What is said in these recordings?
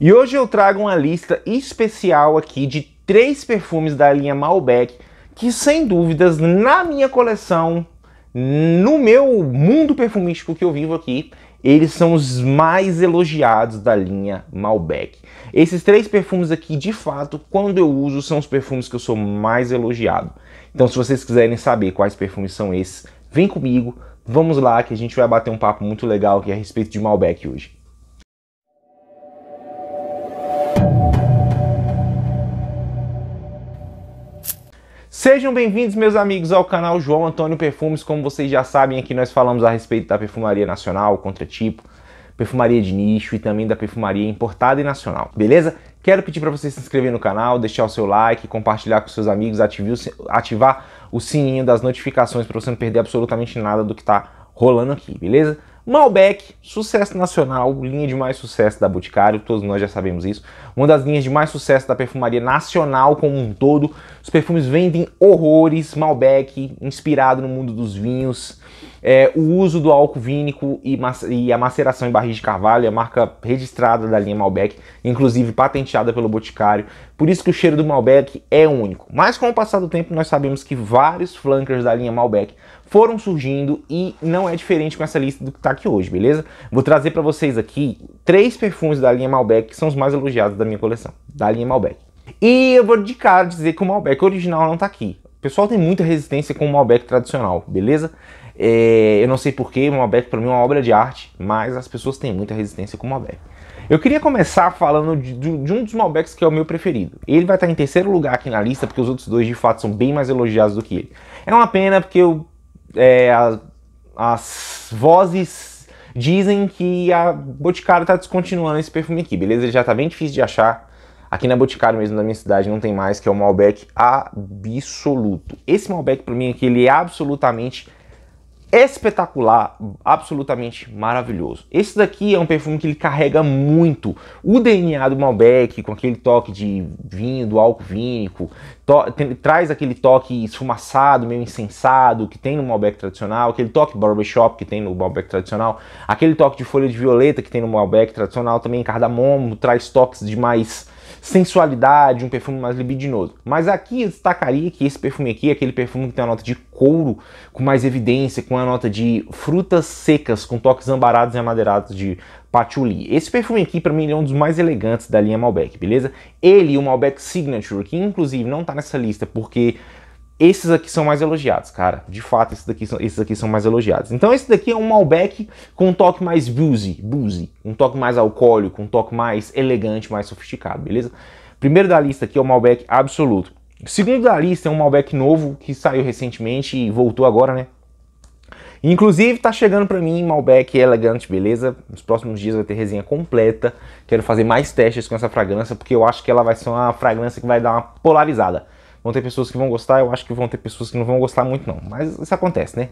E hoje eu trago uma lista especial aqui de três perfumes da linha Malbec que, sem dúvidas, na minha coleção, no meu mundo perfumístico que eu vivo aqui, eles são os mais elogiados da linha Malbec. Esses três perfumes aqui, de fato, quando eu uso, são os perfumes que eu sou mais elogiado. Então, se vocês quiserem saber quais perfumes são esses, vem comigo, vamos lá que a gente vai bater um papo muito legal aqui a respeito de Malbec hoje. Sejam bem-vindos, meus amigos, ao canal João Antônio Perfumes. Como vocês já sabem, aqui nós falamos a respeito da perfumaria nacional, contratipo, perfumaria de nicho e também da perfumaria importada e nacional, beleza? Quero pedir para você se inscrever no canal, deixar o seu like, compartilhar com seus amigos, ativar o sininho das notificações para você não perder absolutamente nada do que está rolando aqui, beleza? Malbec, sucesso nacional, linha de mais sucesso da Boticário, todos nós já sabemos isso. Uma das linhas de mais sucesso da perfumaria nacional como um todo. Os perfumes vendem horrores, Malbec, inspirado no mundo dos vinhos é, o uso do álcool vínico e, e, a maceração em barris de carvalho é a marca registrada da linha Malbec, inclusive patenteada pelo Boticário. Por isso que o cheiro do Malbec é único. Mas com o passar do tempo, nós sabemos que vários flankers da linha Malbec foram surgindo e não é diferente com essa lista do que está aqui hoje, beleza? Vou trazer para vocês aqui três perfumes da linha Malbec que são os mais elogiados da minha coleção, da linha Malbec. E eu vou de cara dizer que o Malbec original não está aqui. O pessoal tem muita resistência com o Malbec tradicional, beleza? É, eu não sei porquê, Malbec para mim é uma obra de arte, mas as pessoas têm muita resistência com Malbec. Eu queria começar falando de, de, um dos Malbecs que é o meu preferido. Ele vai estar em terceiro lugar aqui na lista, porque os outros dois de fato são bem mais elogiados do que ele. É uma pena porque eu, é, a, as vozes dizem que a Boticário está descontinuando esse perfume aqui, beleza? Ele já está bem difícil de achar, Aqui na Boticário mesmo, na minha cidade, não tem mais, que é o Malbec absoluto. Esse Malbec, para mim, aqui, ele é absolutamente espetacular, absolutamente maravilhoso. Esse daqui é um perfume que ele carrega muito o DNA do Malbec, com aquele toque de vinho, do álcool vínico, traz aquele toque esfumaçado, meio incensado, que tem no Malbec tradicional, aquele toque barbershop que tem no Malbec tradicional, aquele toque de folha de violeta que tem no Malbec tradicional, também cardamomo, traz toques de mais sensualidade, um perfume mais libidinoso. Mas aqui eu destacaria que esse perfume aqui é aquele perfume que tem a nota de couro com mais evidência, com a nota de frutas secas, com toques ambarados e amadeirados de patchouli. Esse perfume aqui, para mim, é um dos mais elegantes da linha Malbec, beleza? Ele e o Malbec Signature, que inclusive não tá nessa lista porque esses aqui são mais elogiados, cara. De fato, esses daqui são, esses aqui são mais elogiados. Então esse daqui é um Malbec com um toque mais boozy, boozy. Um toque mais alcoólico, um toque mais elegante, mais sofisticado, beleza? Primeiro da lista aqui é o Malbec Absoluto. Segundo da lista é um Malbec novo que saiu recentemente e voltou agora, né? Inclusive, tá chegando para mim Malbec Elegante, beleza? Nos próximos dias vai ter resenha completa. Quero fazer mais testes com essa fragrância, porque eu acho que ela vai ser uma fragrância que vai dar uma polarizada. Vão ter pessoas que vão gostar, eu acho que vão ter pessoas que não vão gostar muito não, mas isso acontece, né?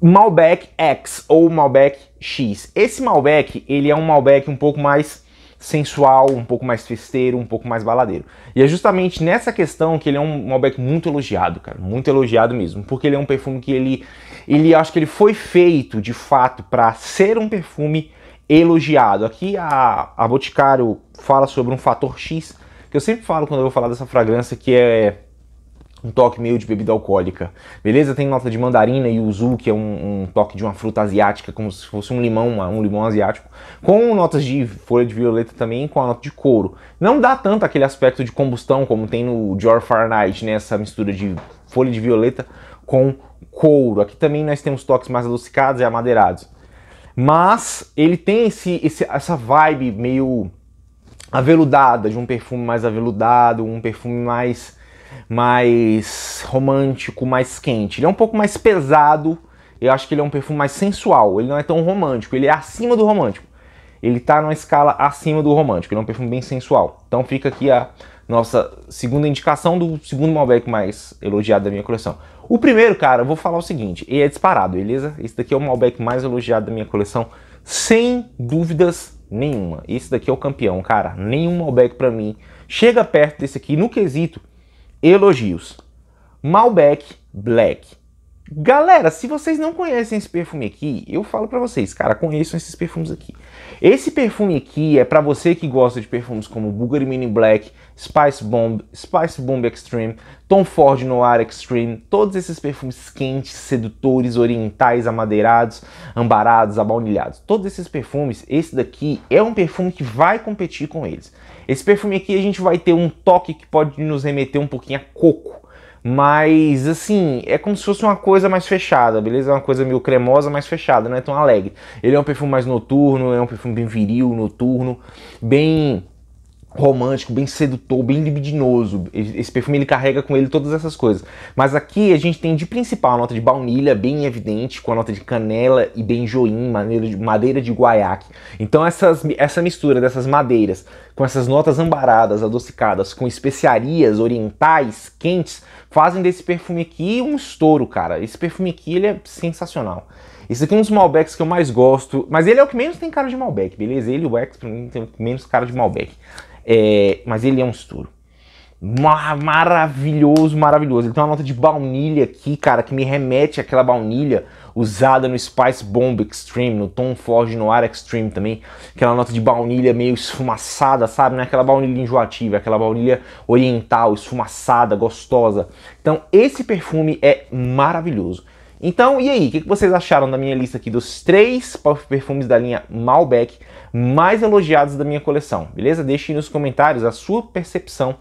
Malbec X ou Malbec X. Esse Malbec, ele é um Malbec um pouco mais sensual, um pouco mais festeiro, um pouco mais baladeiro. E é justamente nessa questão que ele é um Malbec muito elogiado, cara, muito elogiado mesmo, porque ele é um perfume que ele ele acho que ele foi feito de fato para ser um perfume elogiado. Aqui a, a Boticário fala sobre um fator X que eu sempre falo quando eu vou falar dessa fragrância que é um toque meio de bebida alcoólica. Beleza? Tem nota de mandarina e yuzu, que é um, um, toque de uma fruta asiática, como se fosse um limão, um limão asiático, com notas de folha de violeta também, com a nota de couro. Não dá tanto aquele aspecto de combustão como tem no Dior Fahrenheit, nessa né? Essa mistura de folha de violeta com couro. Aqui também nós temos toques mais adocicados e amadeirados. Mas ele tem esse, esse essa vibe meio aveludada, de um perfume mais aveludado, um perfume mais mais romântico, mais quente. Ele é um pouco mais pesado. Eu acho que ele é um perfume mais sensual. Ele não é tão romântico. Ele é acima do romântico. Ele tá numa escala acima do romântico. Ele é um perfume bem sensual. Então fica aqui a nossa segunda indicação do segundo Malbec mais elogiado da minha coleção. O primeiro, cara, eu vou falar o seguinte. Ele é disparado, beleza? Esse daqui é o Malbec mais elogiado da minha coleção. Sem dúvidas nenhuma. Esse daqui é o campeão, cara. Nenhum Malbec para mim chega perto desse aqui no quesito elogios. Malbec Black. Galera, se vocês não conhecem esse perfume aqui, eu falo para vocês, cara, conheçam esses perfumes aqui. Esse perfume aqui é para você que gosta de perfumes como Bulgari Mini Black, Spice Bomb, Spice Bomb Extreme, Tom Ford Noir Extreme, todos esses perfumes quentes, sedutores, orientais, amadeirados, ambarados, abaunilhados. Todos esses perfumes, esse daqui é um perfume que vai competir com eles. Esse perfume aqui a gente vai ter um toque que pode nos remeter um pouquinho a coco mas assim, é como se fosse uma coisa mais fechada, beleza? É uma coisa meio cremosa, mais fechada, não é tão alegre. Ele é um perfume mais noturno, é um perfume bem viril, noturno, bem romântico, bem sedutor, bem libidinoso. Esse perfume ele carrega com ele todas essas coisas. Mas aqui a gente tem de principal a nota de baunilha, bem evidente, com a nota de canela e benjoim, madeira de, madeira de guaiaque. Então essas, essa mistura dessas madeiras com essas notas ambaradas, adocicadas, com especiarias orientais quentes, fazem desse perfume aqui um estouro, cara. Esse perfume aqui, ele é sensacional. Esse aqui é um dos Malbecs que eu mais gosto, mas ele é o que menos tem cara de Malbec, beleza? Ele o X, pra mim, tem menos cara de Malbec. É, mas ele é um estouro maravilhoso, maravilhoso. Ele tem uma nota de baunilha aqui, cara, que me remete àquela baunilha usada no Spice Bomb Extreme, no Tom Ford Noir Extreme também. Aquela nota de baunilha meio esfumaçada, sabe? Não é aquela baunilha enjoativa, é aquela baunilha oriental, esfumaçada, gostosa. Então, esse perfume é maravilhoso. Então, e aí, o que, que vocês acharam da minha lista aqui dos três perfumes da linha Malbec mais elogiados da minha coleção? Beleza? Deixe nos comentários a sua percepção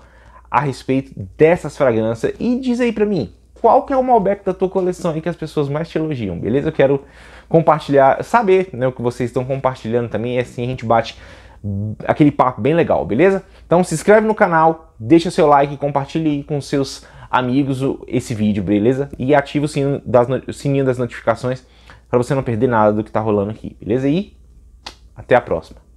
a respeito dessas fragrâncias e diz aí para mim, qual que é o Malbec da tua coleção aí que as pessoas mais te elogiam, beleza? Eu quero compartilhar, saber né, o que vocês estão compartilhando também, e assim a gente bate aquele papo bem legal, beleza? Então se inscreve no canal, deixa seu like, compartilhe com seus amigos esse vídeo, beleza? E ativa o sininho das, o sininho das notificações para você não perder nada do que está rolando aqui, beleza? E até a próxima!